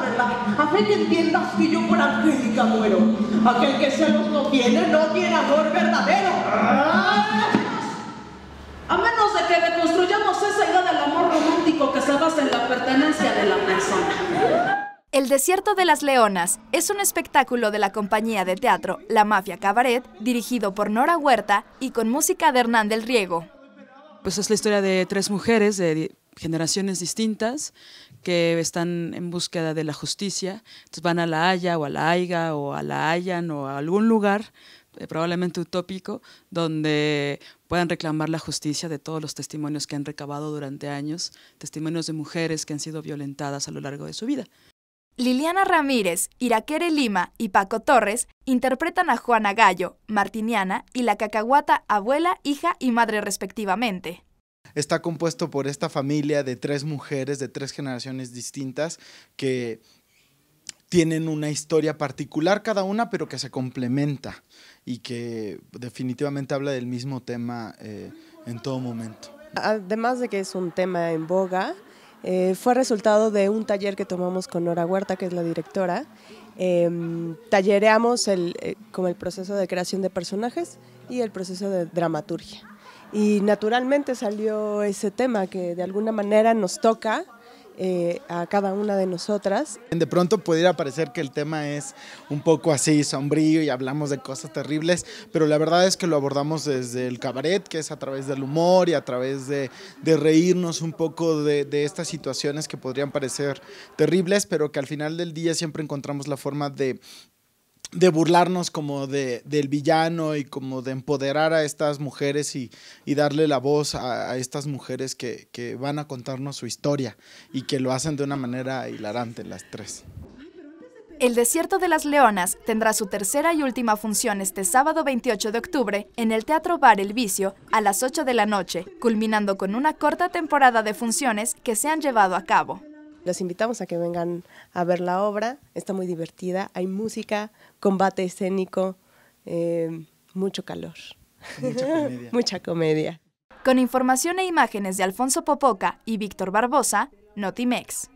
verdad, a que entiendas que yo por Angélica muero. Aquel que celos no tiene, no tiene amor verdadero. A menos de que reconstruyamos esa idea del amor romántico que se basa en la pertenencia de la persona. El Desierto de las Leonas es un espectáculo de la compañía de teatro La Mafia Cabaret, dirigido por Nora Huerta y con música de Hernán del Riego. Pues es la historia de tres mujeres de generaciones distintas que están en búsqueda de la justicia. Entonces van a La Haya o a La aiga o a La Hayan o a algún lugar, eh, probablemente utópico, donde puedan reclamar la justicia de todos los testimonios que han recabado durante años, testimonios de mujeres que han sido violentadas a lo largo de su vida. Liliana Ramírez, Iraquere Lima y Paco Torres interpretan a Juana Gallo, Martiniana y la cacahuata abuela, hija y madre respectivamente está compuesto por esta familia de tres mujeres de tres generaciones distintas que tienen una historia particular cada una, pero que se complementa y que definitivamente habla del mismo tema eh, en todo momento. Además de que es un tema en boga, eh, fue resultado de un taller que tomamos con Nora Huerta, que es la directora. Em, tallereamos el, eh, como el proceso de creación de personajes y el proceso de dramaturgia. Y naturalmente salió ese tema que de alguna manera nos toca. Eh, a cada una de nosotras. De pronto pudiera parecer que el tema es un poco así sombrío y hablamos de cosas terribles, pero la verdad es que lo abordamos desde el cabaret, que es a través del humor y a través de, reírnos un poco de, de, estas situaciones que podrían parecer terribles, pero que al final del día siempre encontramos la forma de, de burlarnos como de, del villano y como de empoderar a estas mujeres y, darle la voz a, estas mujeres que, que, van a contarnos su historia y que lo hacen de una manera hilarante las tres. El Desierto de las Leonas tendrá su tercera y última función este sábado 28 de octubre en el Teatro Bar El Vicio a las 8 de la noche, culminando con una corta temporada de funciones que se han llevado a cabo. Los invitamos a que vengan a ver la obra. Está muy divertida. Hay música, combate escénico, eh, mucho calor. Mucha comedia. Mucha comedia. Con información e imágenes de Alfonso Popoca y Víctor Barbosa, Notimex.